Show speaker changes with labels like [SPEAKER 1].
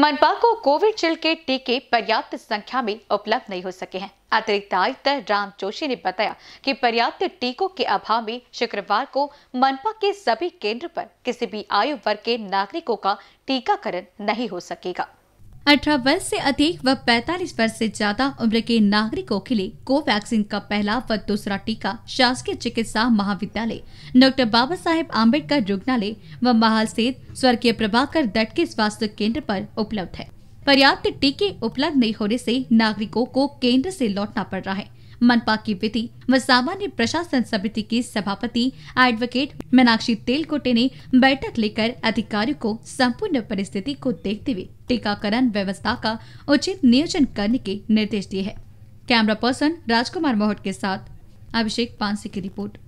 [SPEAKER 1] मनपा को कोविशील्ड के टीके पर्याप्त संख्या में उपलब्ध नहीं हो सके हैं अतिरिक्त आयुक्त राम जोशी ने बताया कि पर्याप्त टीकों के अभाव में शुक्रवार को मनपा के सभी केंद्र पर किसी भी आयु वर्ग के नागरिकों का टीकाकरण नहीं हो सकेगा अठारह वर्ष से अधिक व 45 वर्ष से ज्यादा उम्र के नागरिकों के लिए कोवैक्सीन का पहला व दूसरा टीका शासकीय चिकित्सा महाविद्यालय डॉक्टर बाबा साहेब आम्बेडकर रुग्णालय व महाल स्थित स्वर्गीय प्रभाकर दट के स्वास्थ्य केंद्र पर उपलब्ध है पर्याप्त टीके उपलब्ध नहीं होने से नागरिकों को केंद्र से लौटना पड़ रहा है मनपा की विधि व सामान्य प्रशासन समिति के सभापति एडवोकेट मीनाक्षी तेलकोटे ने बैठक लेकर अधिकारियों को संपूर्ण परिस्थिति को देखते हुए टीकाकरण व्यवस्था का उचित नियोजन करने के निर्देश दिए है कैमरा पर्सन राजकुमार मोहट के साथ अभिषेक पांसी की रिपोर्ट